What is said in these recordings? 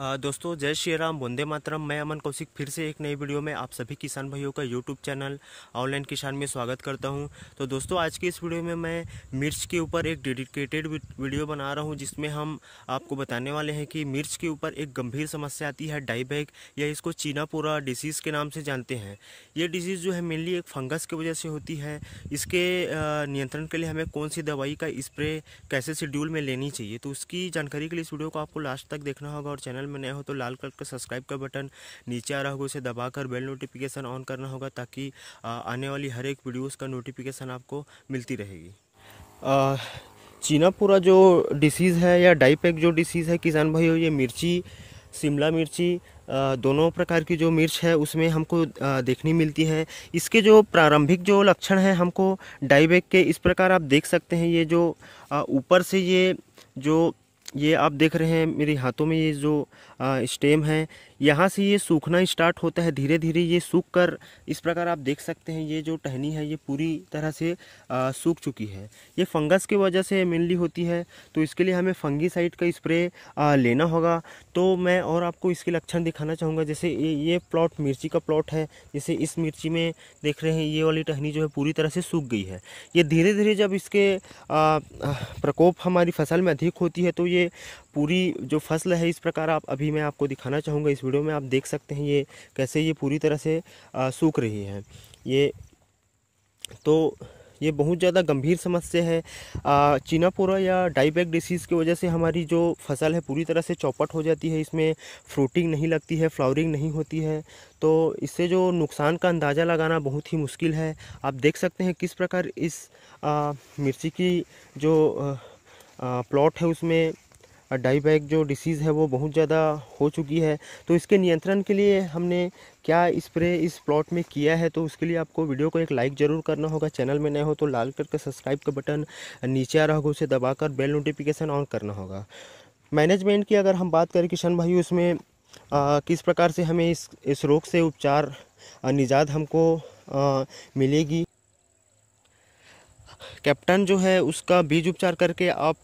दोस्तों जय श्री राम बुंदे मातरम मैं अमन कौशिक फिर से एक नई वीडियो में आप सभी किसान भाइयों का यूट्यूब चैनल ऑनलाइन किसान में स्वागत करता हूं तो दोस्तों आज की इस वीडियो में मैं मिर्च के ऊपर एक डेडिकेटेड वीडियो बना रहा हूं जिसमें हम आपको बताने वाले हैं कि मिर्च के ऊपर एक गंभीर समस्या आती है डाईबैग या इसको चीनापोरा डिसीज़ के नाम से जानते हैं ये डिसीज़ जो है मेनली एक फंगस की वजह से होती है इसके नियंत्रण के लिए हमें कौन सी दवाई का स्प्रे कैसे शेड्यूल में लेनी चाहिए तो उसकी जानकारी के लिए इस वीडियो को आपको लास्ट तक देखना होगा और चैनल चैनल में नए हो तो लाल कलर का सब्सक्राइब का बटन नीचे आ रहा होगा उसे दबाकर बेल नोटिफिकेशन ऑन करना होगा ताकि आने वाली हर एक वीडियोज़ का नोटिफिकेशन आपको मिलती रहेगी चीनापुरा जो डिसीज़ है या डाईपैक जो डिसीज़ है किसान भाई ये मिर्ची शिमला मिर्ची दोनों प्रकार की जो मिर्च है उसमें हमको देखने मिलती है इसके जो प्रारंभिक जो लक्षण हैं हमको डाईबैक के इस प्रकार आप देख सकते हैं ये जो ऊपर से ये जो ये आप देख रहे हैं मेरे हाथों में ये जो स्टेम है यहाँ से ये सूखना स्टार्ट होता है धीरे धीरे ये सूख कर इस प्रकार आप देख सकते हैं ये जो टहनी है ये पूरी तरह से सूख चुकी है ये फंगस की वजह से मेनली होती है तो इसके लिए हमें फंगीसाइड का स्प्रे लेना होगा तो मैं और आपको इसके लक्षण दिखाना चाहूँगा जैसे ये प्लॉट मिर्ची का प्लॉट है जैसे इस मिर्ची में देख रहे हैं ये वाली टहनी जो है पूरी तरह से सूख गई है ये धीरे धीरे जब इसके प्रकोप हमारी फसल में अधिक होती है तो ये पूरी जो फसल है इस प्रकार आप अभी मैं आपको दिखाना चाहूँगा इस वीडियो में आप देख सकते हैं ये कैसे ये पूरी तरह से सूख रही है ये तो ये बहुत ज़्यादा गंभीर समस्या है चीनापोरा या डाईबैक डिसीज़ की वजह से हमारी जो फसल है पूरी तरह से चौपट हो जाती है इसमें फ्रूटिंग नहीं लगती है फ्लावरिंग नहीं होती है तो इससे जो नुकसान का अंदाज़ा लगाना बहुत ही मुश्किल है आप देख सकते हैं किस प्रकार इस आ, मिर्ची की जो प्लॉट है उसमें डाईबैक जो डिसीज़ है वो बहुत ज़्यादा हो चुकी है तो इसके नियंत्रण के लिए हमने क्या स्प्रे इस, इस प्लॉट में किया है तो उसके लिए आपको वीडियो को एक लाइक ज़रूर करना होगा चैनल में नए हो तो लाल करके सब्सक्राइब का बटन नीचे आ रहा होगा उसे दबाकर बेल नोटिफिकेशन ऑन करना होगा मैनेजमेंट की अगर हम बात करें किशन भाई उसमें आ, किस प्रकार से हमें इस इस रोग से उपचार निजात हमको आ, मिलेगी कैप्टन जो है उसका बीज उपचार करके आप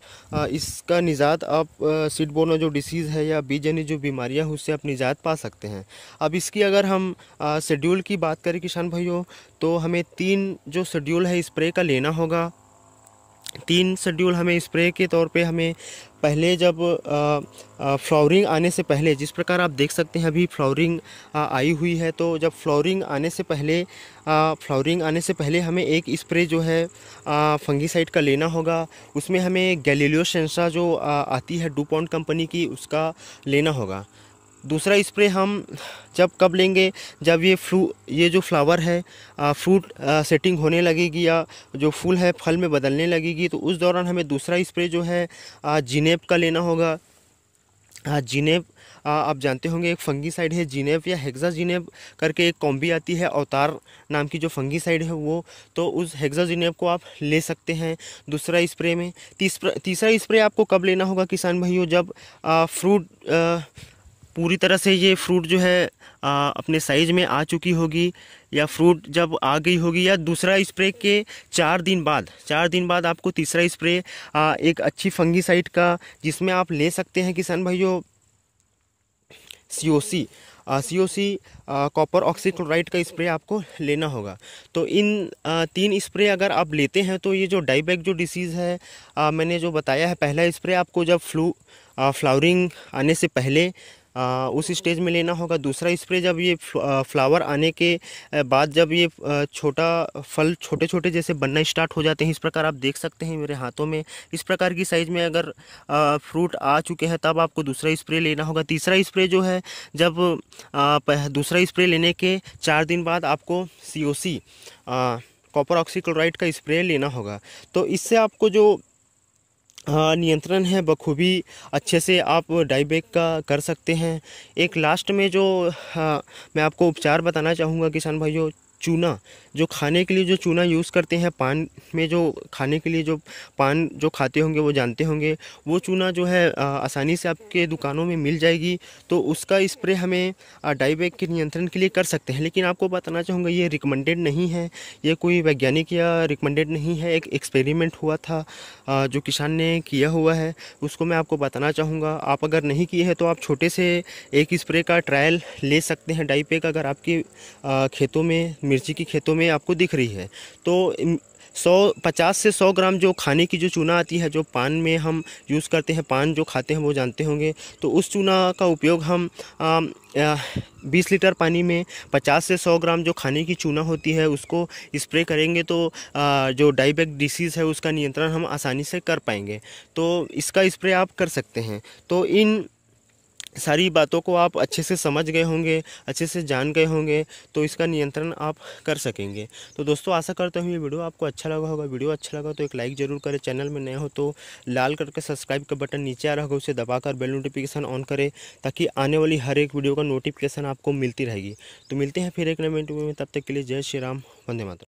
इसका निजात आप सीड बोनो जो डिसीज़ है या बीजनी जो बीमारियां हैं उससे आप निजात पा सकते हैं अब इसकी अगर हम शेड्यूल की बात करें किसान भाइयों तो हमें तीन जो शेड्यूल है स्प्रे का लेना होगा तीन शेड्यूल हमें स्प्रे के तौर पे हमें पहले जब फ्लावरिंग आने से पहले जिस प्रकार आप देख सकते हैं अभी फ्लावरिंग आई हुई है तो जब फ्लावरिंग आने से पहले फ्लावरिंग आने से पहले हमें एक स्प्रे जो है फंगीसाइड का लेना होगा उसमें हमें गैलीलियो सेंसा जो आ, आती है डूपॉन्ट कंपनी की उसका लेना होगा दूसरा स्प्रे हम जब कब लेंगे जब ये फ्लू ये जो फ्लावर है फ्रूट सेटिंग होने लगेगी या जो फूल है फल में बदलने लगेगी तो उस दौरान हमें दूसरा स्प्रे जो है जिनेब का लेना होगा जिनेब आप जानते होंगे एक फंगी साइड है जिनेब या हेगजा जिनेब करके एक कॉम्बी आती है अवतार नाम की जो फंगी साइड है वो तो उस हेक्सा जिनेब को आप ले सकते हैं दूसरा स्प्रे में तीसरा तीसरा स्प्रे आपको कब लेना होगा किसान भाइयों जब आ, फ्रूट आ, पूरी तरह से ये फ्रूट जो है आ, अपने साइज में आ चुकी होगी या फ्रूट जब आ गई होगी या दूसरा स्प्रे के चार दिन बाद चार दिन बाद आपको तीसरा स्प्रे एक अच्छी फंगीसाइड का जिसमें आप ले सकते हैं किसान भाइयों C O C C O C copper oxychloride का स्प्रे आपको लेना होगा तो इन आ, तीन स्प्रे अगर आप लेते हैं तो ये जो डाईबैक जो डिसीज़ है आ, मैंने जो बताया है पहला स्प्रे आपको जब फ्लू फ्लावरिंग आने से पहले आ, उस स्टेज में लेना होगा दूसरा स्प्रे जब ये फ्लावर आने के बाद जब ये छोटा फल छोटे छोटे जैसे बनना स्टार्ट हो जाते हैं इस प्रकार आप देख सकते हैं मेरे हाथों में इस प्रकार की साइज़ में अगर आ, फ्रूट आ चुके हैं तब आपको दूसरा स्प्रे लेना होगा तीसरा स्प्रे जो है जब आ, दूसरा स्प्रे लेने के चार दिन बाद आपको C O C copper oxychloride का स्प्रे लेना होगा तो इससे आपको जो हाँ, नियंत्रण है बखूबी अच्छे से आप डाईबैक का कर सकते हैं एक लास्ट में जो हाँ, मैं आपको उपचार बताना चाहूँगा किसान भाइयों चूना जो खाने के लिए जो चूना यूज़ करते हैं पान में जो खाने के लिए जो पान जो खाते होंगे वो जानते होंगे वो चूना जो है आसानी से आपके दुकानों में मिल जाएगी तो उसका स्प्रे हमें डाईबैक के नियंत्रण के लिए कर सकते हैं लेकिन आपको बताना चाहूँगा ये रिकमेंडेड नहीं है ये कोई वैज्ञानिक या रिकमेंडेड नहीं है एक एक्सपेरिमेंट हुआ था जो किसान ने किया हुआ है उसको मैं आपको बताना चाहूँगा आप अगर नहीं किए हैं तो आप छोटे से एक स्प्रे का ट्रायल ले सकते हैं डाईपैक अगर आपके खेतों में मिर्ची की खेतों में आपको दिख रही है तो सौ पचास से सौ ग्राम जो खाने की जो चूना आती है जो पान में हम यूज़ करते हैं पान जो खाते हैं वो जानते होंगे तो उस चूना का उपयोग हम आ, आ, बीस लीटर पानी में पचास से सौ ग्राम जो खाने की चूना होती है उसको स्प्रे करेंगे तो आ, जो डाइबेक डिसीज़ है उसका नियंत्रण हम आसानी से कर पाएंगे तो इसका स्प्रे आप कर सकते हैं तो इन सारी बातों को आप अच्छे से समझ गए होंगे अच्छे से जान गए होंगे तो इसका नियंत्रण आप कर सकेंगे तो दोस्तों आशा करते हूँ ये वीडियो आपको अच्छा लगा होगा वीडियो अच्छा लगा तो एक लाइक ज़रूर करें चैनल में नए हो तो लाल करके सब्सक्राइब का बटन नीचे आ रहा होगा उसे दबाकर बेल नोटिफिकेशन ऑन करें ताकि आने वाली हर एक वीडियो का नोटिफिकेशन आपको मिलती रहेगी तो मिलते हैं फिर एक नए वीडियो में तब तक के लिए जय श्री राम वंदे मातरम